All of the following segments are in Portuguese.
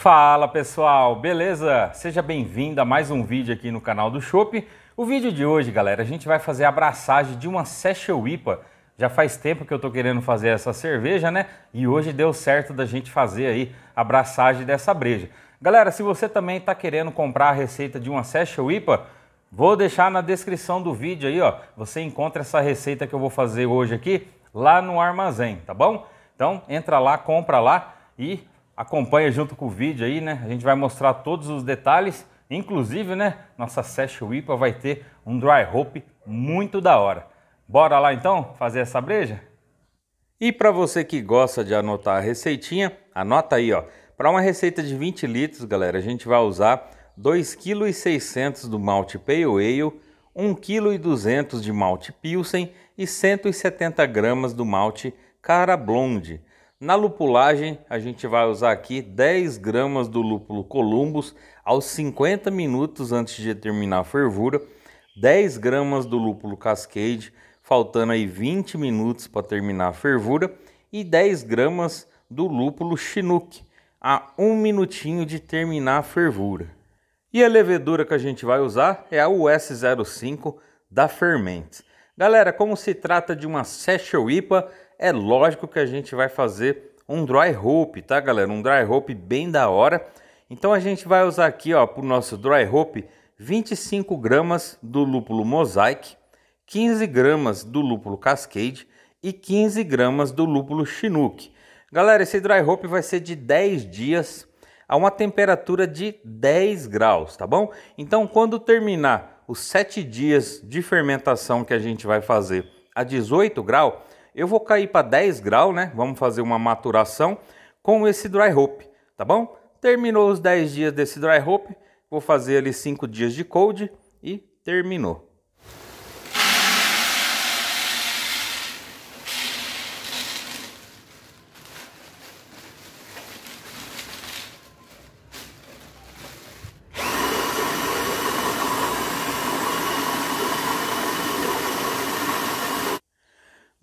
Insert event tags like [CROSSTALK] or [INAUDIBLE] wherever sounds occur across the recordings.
Fala pessoal, beleza? Seja bem-vindo a mais um vídeo aqui no canal do Shop. O vídeo de hoje, galera, a gente vai fazer a abraçagem de uma Session IPA. Já faz tempo que eu tô querendo fazer essa cerveja, né? E hoje deu certo da gente fazer aí a abraçagem dessa breja. Galera, se você também está querendo comprar a receita de uma Session IPA, vou deixar na descrição do vídeo aí, ó. Você encontra essa receita que eu vou fazer hoje aqui lá no armazém, tá bom? Então entra lá, compra lá e acompanha junto com o vídeo aí, né? A gente vai mostrar todos os detalhes, inclusive, né? Nossa session IPA vai ter um dry rope muito da hora. Bora lá então fazer essa breja? E para você que gosta de anotar a receitinha, anota aí, ó. Para uma receita de 20 litros, galera, a gente vai usar 2,6 kg do malte Pale Ale, 1,2 kg de malte Pilsen e 170 gramas do malte Cara Blonde. Na lupulagem, a gente vai usar aqui 10 gramas do lúpulo Columbus aos 50 minutos antes de terminar a fervura, 10 gramas do lúpulo Cascade, faltando aí 20 minutos para terminar a fervura, e 10 gramas do lúpulo Chinook, a 1 minutinho de terminar a fervura. E a levedura que a gente vai usar é a US05 da Ferment. Galera, como se trata de uma Session IPA, é lógico que a gente vai fazer um dry hope, tá galera? Um dry hope bem da hora. Então a gente vai usar aqui, ó, para o nosso dry hope, 25 gramas do lúpulo Mosaic, 15 gramas do lúpulo Cascade e 15 gramas do lúpulo Chinook. Galera, esse dry hope vai ser de 10 dias a uma temperatura de 10 graus, tá bom? Então quando terminar os sete dias de fermentação que a gente vai fazer a 18 graus, eu vou cair para 10 graus, né? Vamos fazer uma maturação com esse dry hope, tá bom? Terminou os 10 dias desse dry hope, vou fazer ali 5 dias de cold e terminou.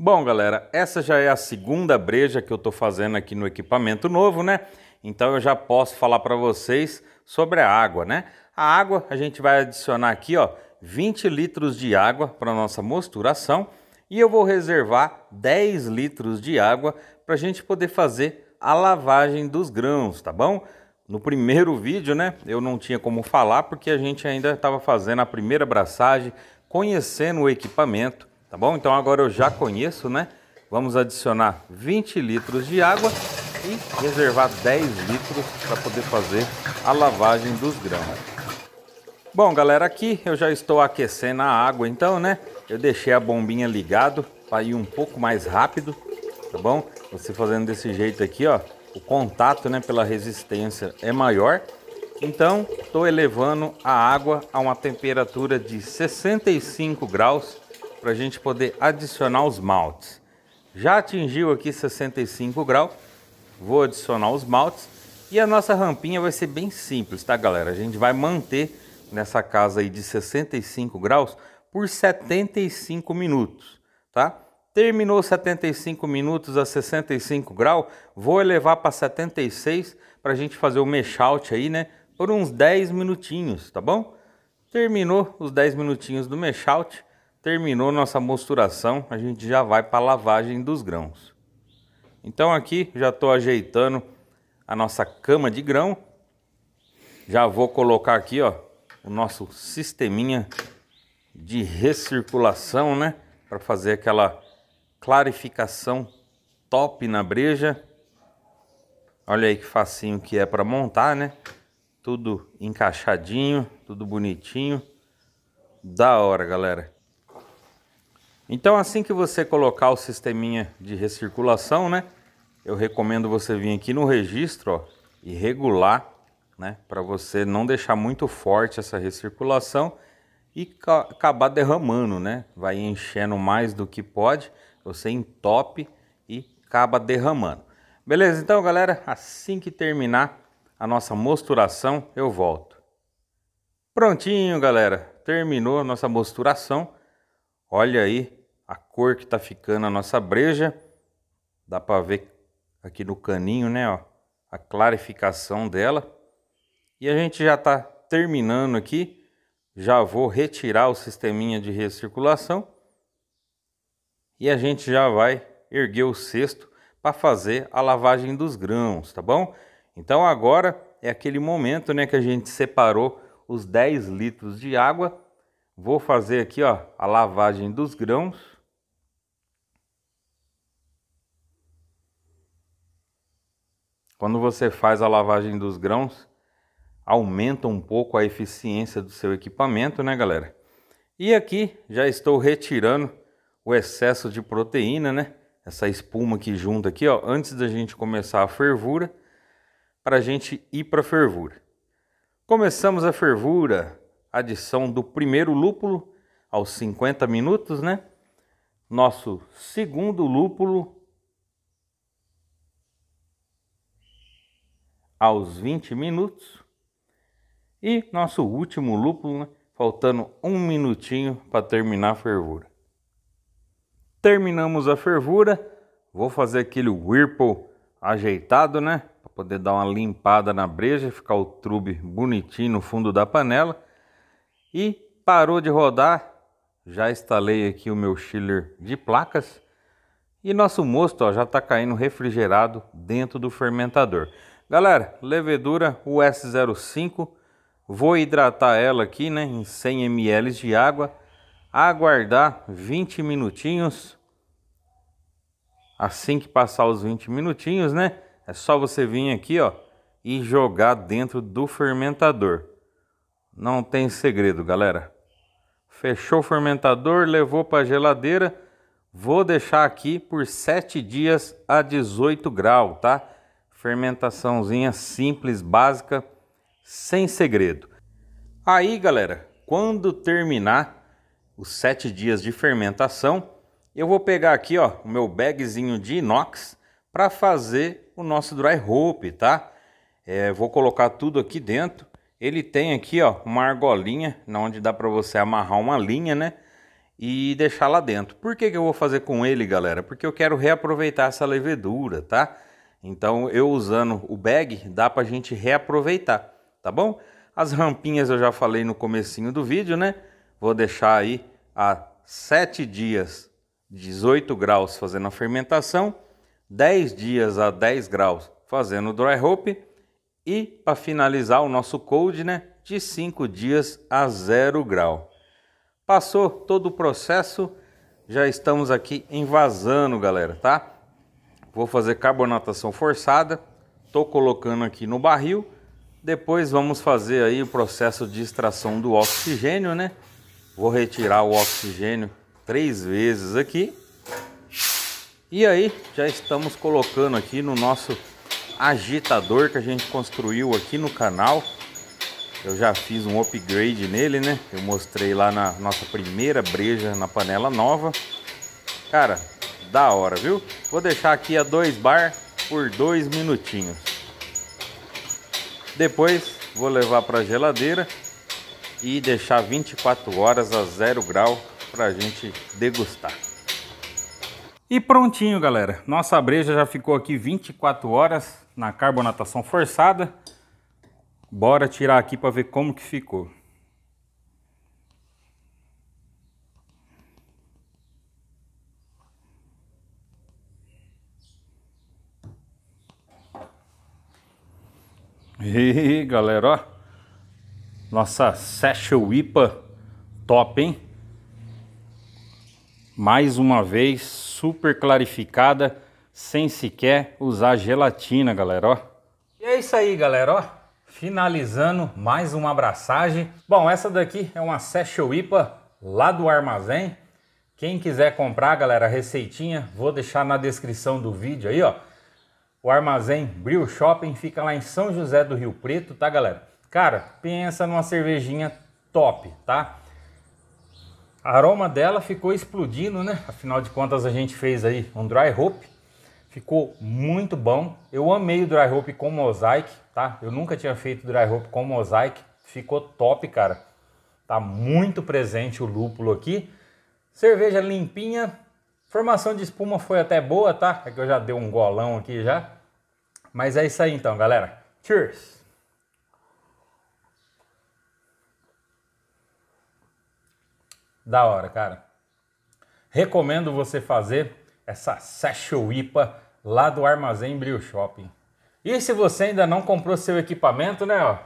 Bom, galera, essa já é a segunda breja que eu estou fazendo aqui no equipamento novo, né? Então eu já posso falar para vocês sobre a água, né? A água a gente vai adicionar aqui, ó, 20 litros de água para nossa mosturação e eu vou reservar 10 litros de água para a gente poder fazer a lavagem dos grãos, tá bom? No primeiro [LAUGHS] vídeo, né, eu não tinha como falar porque a gente ainda estava fazendo a primeira abraçagem, conhecendo o equipamento Tá bom? Então agora eu já conheço, né? Vamos adicionar 20 litros de água e reservar 10 litros para poder fazer a lavagem dos grãos. Bom, galera, aqui eu já estou aquecendo a água, então, né? Eu deixei a bombinha ligado para ir um pouco mais rápido, tá bom? Você fazendo desse jeito aqui, ó, o contato, né, pela resistência é maior. Então, estou elevando a água a uma temperatura de 65 graus para a gente poder adicionar os maltes. Já atingiu aqui 65 graus, vou adicionar os maltes e a nossa rampinha vai ser bem simples, tá galera? A gente vai manter nessa casa aí de 65 graus por 75 minutos, tá? Terminou 75 minutos a 65 graus, vou elevar para 76 para a gente fazer o mesh out aí, né? Por uns 10 minutinhos, tá bom? Terminou os 10 minutinhos do mesh out, Terminou nossa mosturação, a gente já vai para a lavagem dos grãos. Então aqui já estou ajeitando a nossa cama de grão. Já vou colocar aqui ó, o nosso sisteminha de recirculação, né? Para fazer aquela clarificação top na breja. Olha aí que facinho que é para montar, né? Tudo encaixadinho, tudo bonitinho. Da hora, galera. Então assim que você colocar o sisteminha de recirculação, né? Eu recomendo você vir aqui no registro, ó, e regular, né? Para você não deixar muito forte essa recirculação e acabar derramando, né? Vai enchendo mais do que pode, você entope e acaba derramando. Beleza? Então, galera, assim que terminar a nossa mosturação, eu volto. Prontinho, galera. Terminou a nossa mosturação. Olha aí a cor que tá ficando a nossa breja. Dá para ver aqui no caninho, né, ó, a clarificação dela. E a gente já tá terminando aqui. Já vou retirar o sisteminha de recirculação. E a gente já vai erguer o cesto para fazer a lavagem dos grãos, tá bom? Então agora é aquele momento, né, que a gente separou os 10 litros de água. Vou fazer aqui, ó, a lavagem dos grãos. Quando você faz a lavagem dos grãos, aumenta um pouco a eficiência do seu equipamento, né, galera? E aqui já estou retirando o excesso de proteína, né? Essa espuma que junta aqui, ó, antes da gente começar a fervura, para a gente ir para a fervura. Começamos a fervura, adição do primeiro lúpulo aos 50 minutos, né? Nosso segundo lúpulo aos 20 minutos. E nosso último lúpulo, né? faltando um minutinho para terminar a fervura. Terminamos a fervura. Vou fazer aquele whirlpool ajeitado, né? Para poder dar uma limpada na breja, ficar o trube bonitinho no fundo da panela. E parou de rodar. Já instalei aqui o meu chiller de placas. E nosso mosto ó, já está caindo refrigerado dentro do fermentador. Galera, levedura US05, vou hidratar ela aqui né, em 100 ml de água, aguardar 20 minutinhos. Assim que passar os 20 minutinhos, né? É só você vir aqui, ó, e jogar dentro do fermentador. Não tem segredo, galera. Fechou o fermentador, levou para a geladeira. Vou deixar aqui por 7 dias a 18 graus, tá? Fermentaçãozinha simples, básica, sem segredo. Aí, galera, quando terminar os sete dias de fermentação, eu vou pegar aqui, ó, o meu bagzinho de inox para fazer o nosso dry rope, tá? É, vou colocar tudo aqui dentro. Ele tem aqui, ó, uma argolinha, onde dá para você amarrar uma linha, né? E deixar lá dentro. Por que, que eu vou fazer com ele, galera? Porque eu quero reaproveitar essa levedura, tá? Então, eu usando o bag, dá para a gente reaproveitar, tá bom? As rampinhas eu já falei no comecinho do vídeo, né? Vou deixar aí a 7 dias, 18 graus fazendo a fermentação, 10 dias a 10 graus fazendo o dry hope e para finalizar o nosso cold, né, de 5 dias a 0 grau. Passou todo o processo, já estamos aqui envasando, galera, tá? Vou fazer carbonatação forçada, estou colocando aqui no barril. Depois vamos fazer aí o processo de extração do oxigênio, né? Vou retirar o oxigênio três vezes aqui. E aí já estamos colocando aqui no nosso agitador que a gente construiu aqui no canal. Eu já fiz um upgrade nele, né? Eu mostrei lá na nossa primeira breja na panela nova. Cara, da hora, viu? Vou deixar aqui a 2 bar por 2 minutinhos. Depois vou levar para a geladeira e deixar 24 horas a 0 grau para a gente degustar. E prontinho, galera. Nossa breja já ficou aqui 24 horas na carbonatação forçada. Bora tirar aqui para ver como que ficou. E galera, ó, nossa Session IPA top, hein? Mais uma vez, super clarificada, sem sequer usar gelatina, galera, ó. E é isso aí, galera, ó. Finalizando mais uma abraçagem. Bom, essa daqui é uma Session IPA lá do armazém. Quem quiser comprar, galera, receitinha, vou deixar na descrição do vídeo aí, ó. O armazém Brew Shopping fica lá em São José do Rio Preto, tá, galera? Cara, pensa numa cervejinha top, tá? A aroma dela ficou explodindo, né? Afinal de contas, a gente fez aí um dry hop. Ficou muito bom. Eu amei o dry hop com mosaic, tá? Eu nunca tinha feito dry hop com mosaic. Ficou top, cara. Tá muito presente o lúpulo aqui. Cerveja limpinha, Formação de espuma foi até boa, tá? É que eu já dei um golão aqui já. Mas é isso aí então, galera. Cheers! Da hora, cara. Recomendo você fazer essa Session IPA lá do Armazém Brew Shopping. E se você ainda não comprou seu equipamento, né, ó,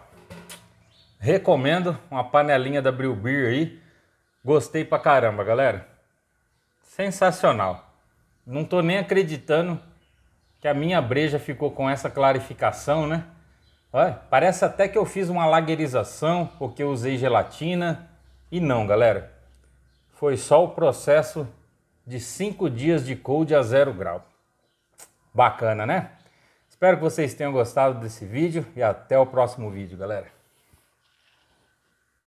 recomendo uma panelinha da Brew Beer aí. Gostei pra caramba, galera. Sensacional. Não estou nem acreditando que a minha breja ficou com essa clarificação, né? Olha, parece até que eu fiz uma lagerização porque eu usei gelatina. E não, galera. Foi só o processo de 5 dias de cold a zero grau. Bacana, né? Espero que vocês tenham gostado desse vídeo e até o próximo vídeo, galera.